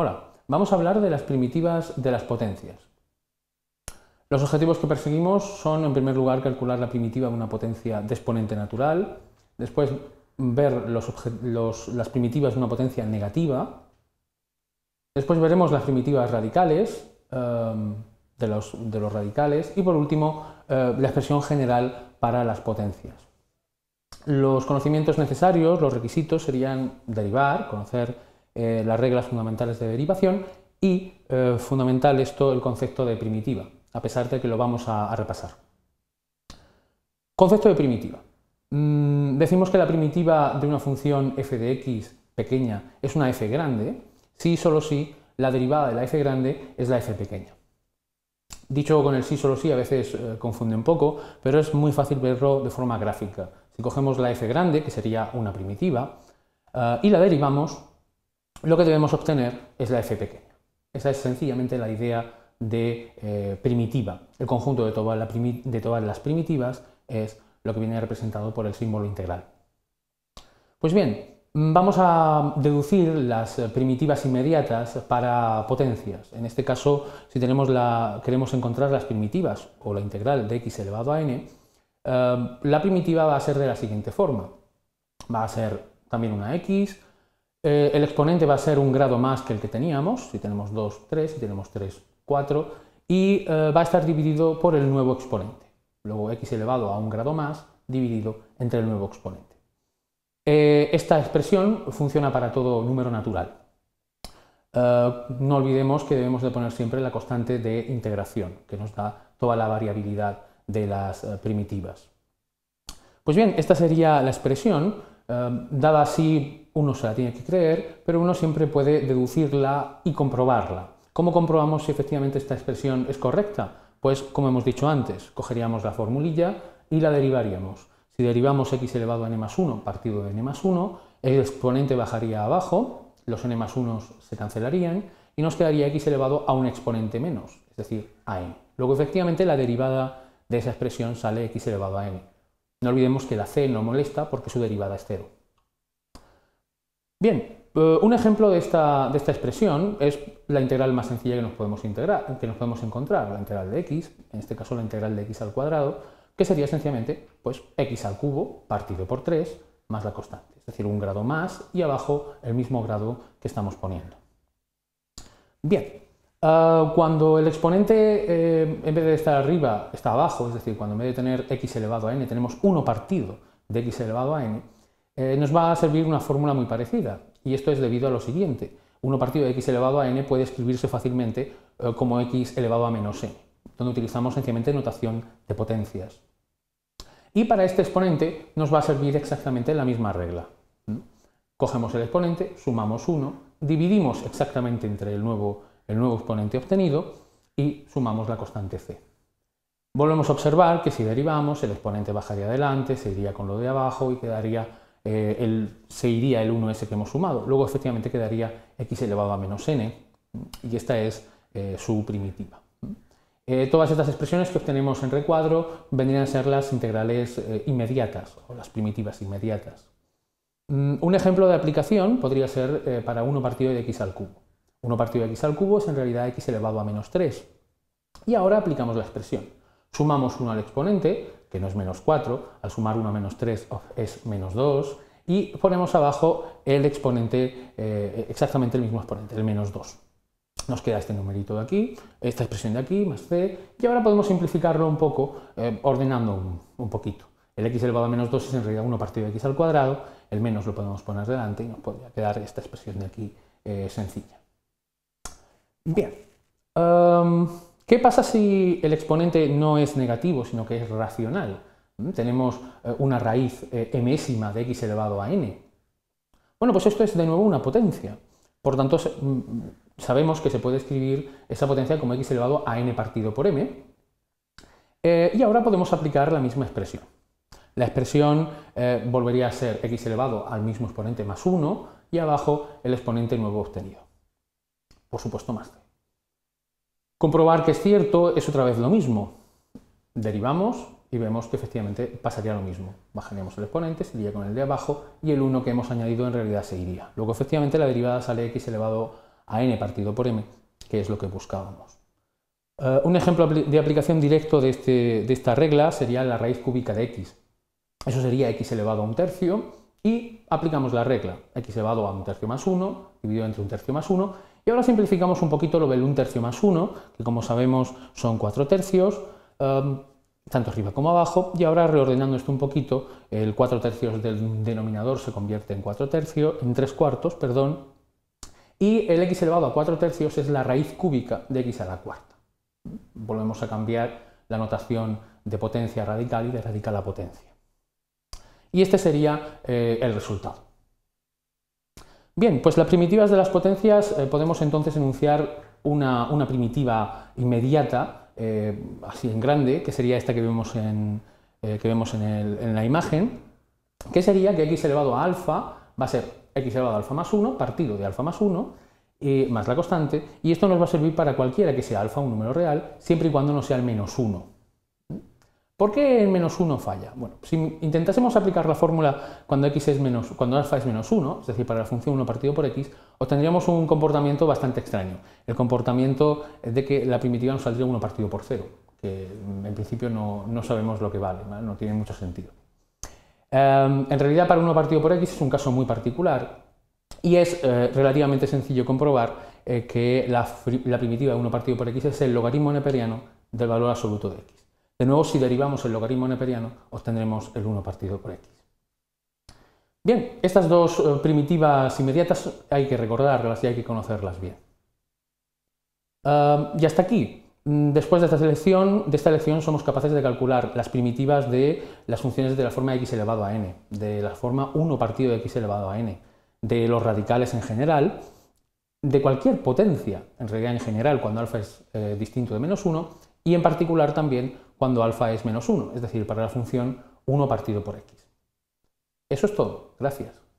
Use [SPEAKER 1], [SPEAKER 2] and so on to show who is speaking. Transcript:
[SPEAKER 1] Ahora, vamos a hablar de las primitivas de las potencias. Los objetivos que perseguimos son, en primer lugar, calcular la primitiva de una potencia de exponente natural, después ver las primitivas de una potencia negativa, después veremos las primitivas radicales, em, de, los, radicales, y por último, eh, la expresión general para las potencias. Los conocimientos necesarios, los requisitos serían derivar, conocer eh, las reglas fundamentales de derivación y eh, fundamental es todo el concepto de primitiva, a pesar de que lo vamos a, repasar. Concepto de primitiva. Mm, decimos que la primitiva de una función f de x pequeña es una f grande, si solo si la derivada de la f grande es la f pequeña. Dicho con el sí solo si a veces eh, confunde un poco, pero es muy fácil verlo de forma gráfica. Si cogemos la f grande, que sería una primitiva, y la derivamos, lo que debemos obtener es la f pequeña. Esa es sencillamente la idea de eh, primitiva. El conjunto de, todas las primitivas es lo que viene representado por el símbolo integral. Pues bien, vamos a deducir las primitivas inmediatas para potencias. En este caso, si tenemos queremos encontrar las primitivas o la integral de x elevado a n, eh, la primitiva va a ser de la siguiente forma. Va a ser también una x, eh, el exponente va a ser un grado más que el que teníamos, si tenemos 2, 3, si tenemos 3, 4, y eh, va a estar dividido por el nuevo exponente. Luego x elevado a un grado más dividido entre el nuevo exponente. Eh, esta expresión funciona para todo número natural. no olvidemos que debemos de poner siempre la constante de integración, que nos da toda la variabilidad de las primitivas. Pues bien, esta sería la expresión Em, dada así, uno se la tiene que creer, pero uno siempre puede deducirla y comprobarla. ¿Cómo comprobamos si efectivamente esta expresión es correcta? Pues, como hemos dicho antes, cogeríamos la formulilla y la derivaríamos. Si derivamos x elevado a n más 1 partido de n más 1, el exponente bajaría abajo, los n más 1 se cancelarían y nos quedaría x elevado a un exponente menos, es decir, a n. Luego, efectivamente, la derivada de esa expresión sale x elevado a n. No olvidemos que la C no molesta porque su derivada es cero. Bien, eh, un ejemplo de esta, de esta, expresión es la integral más sencilla que nos, podemos integrar, que nos podemos encontrar, la integral de x, en este caso la integral de x al cuadrado, que sería esencialmente pues, x al cubo partido por 3 más la constante, es decir, un grado más y abajo el mismo grado que estamos poniendo. Bien, Ah, cuando el exponente, eh, en vez de estar arriba, está abajo, es decir, cuando en vez de tener x elevado a n tenemos 1 partido de x elevado a n, eh, nos va a servir una fórmula muy parecida. Y esto es debido a lo siguiente. 1 partido de x elevado a n puede escribirse fácilmente eh, como x elevado a menos n, donde utilizamos sencillamente notación de potencias. Y para este exponente nos va a servir exactamente la misma regla. Cogemos el exponente, sumamos 1, dividimos exactamente entre el nuevo el nuevo exponente obtenido y sumamos la constante c. Volvemos a observar que si derivamos, el exponente bajaría adelante, se iría con lo de abajo y quedaría eh, el, se iría el 1s que hemos sumado. Luego efectivamente quedaría x elevado a menos n y esta es eh, su primitiva. Eh, todas estas expresiones que obtenemos en recuadro vendrían a ser las integrales inmediatas o las primitivas inmediatas. Mm, un ejemplo de aplicación podría ser para 1 partido de x al cubo. 1 partido de x al cubo es en realidad x elevado a menos 3. Y ahora aplicamos la expresión. Sumamos 1 al exponente, que no es menos 4, al sumar 1 menos 3 es menos 2, y ponemos abajo el exponente, eh, exactamente el mismo exponente, el menos 2. Nos queda este numerito de aquí, esta expresión de aquí, más c, y ahora podemos simplificarlo un poco eh, ordenando un, poquito. El x elevado a menos 2 es en realidad 1 partido de x al cuadrado, el menos lo podemos poner delante y nos podría quedar esta expresión de aquí eh, sencilla. Bien. Em, ¿Qué pasa si el exponente no es negativo, sino que es racional? ¿Mm? Tenemos eh, una raíz eh, mésima de x elevado a n. Bueno, pues esto es de nuevo una potencia. Por tanto, mm, mm, sabemos que se puede escribir esa potencia como x elevado a n partido por m. Eh, y ahora podemos aplicar la misma expresión. La expresión volvería a ser x elevado al mismo exponente más 1 y abajo el exponente nuevo obtenido por supuesto más c. Comprobar que es cierto es otra vez lo mismo. Derivamos y vemos que efectivamente pasaría lo mismo. Bajaríamos el exponente, sería con el de abajo y el 1 que hemos añadido en realidad seguiría. Luego efectivamente la derivada sale x elevado a n partido por m, que es lo que buscábamos. Eh, un ejemplo de aplicación directo de, este, de esta regla sería la raíz cúbica de x. Eso sería x elevado a un tercio y aplicamos la regla x elevado a un tercio más 1 dividido entre un tercio más 1 y ahora simplificamos un poquito lo del 1 tercio más 1, que como sabemos son 4 tercios, em, tanto arriba como abajo, y ahora reordenando esto un poquito, el 4 tercios del denominador se convierte en cuatro tercios, en 3 cuartos, perdón, y el x elevado a 4 tercios es la raíz cúbica de x a la cuarta. Volvemos a cambiar la notación de potencia radical y de radical a potencia. Y este sería eh, el resultado. Bien, pues las primitivas de las potencias eh, podemos entonces enunciar una, primitiva inmediata, eh, así en grande, que sería esta que vemos en, eh, que vemos en, la imagen, que sería que x elevado a alfa va a ser x elevado a alfa más 1 partido de alfa más 1 más la constante, y esto nos va a servir para cualquiera que sea alfa un número real, siempre y cuando no sea el menos 1. ¿Por qué el menos 1 falla? Bueno, si intentásemos aplicar la fórmula cuando x es menos, cuando alfa es menos 1, es decir, para la función 1 partido por x, obtendríamos un comportamiento bastante extraño. El comportamiento de que la primitiva nos saldría 1 partido por 0, que en principio no, no sabemos lo que vale, no tiene mucho sentido. Em, en realidad, para 1 partido por x es un caso muy particular y es eh, relativamente sencillo comprobar eh, que la, la primitiva de 1 partido por x es el logaritmo neperiano del valor absoluto de x. De nuevo, si derivamos el logaritmo neperiano, obtendremos el 1 partido por x. Bien, estas dos eh, primitivas inmediatas hay que recordarlas y hay que conocerlas bien. y hasta aquí. Mm, después de esta, selección, de esta lección somos capaces de calcular las primitivas de las funciones de la forma x elevado a n, de la forma 1 partido de x elevado a n, de los radicales en general, de cualquier potencia, en realidad en general, cuando alfa es eh, distinto de menos 1, y en particular también cuando alfa es menos 1, es decir, para la función 1 partido por x. Eso es todo. Gracias.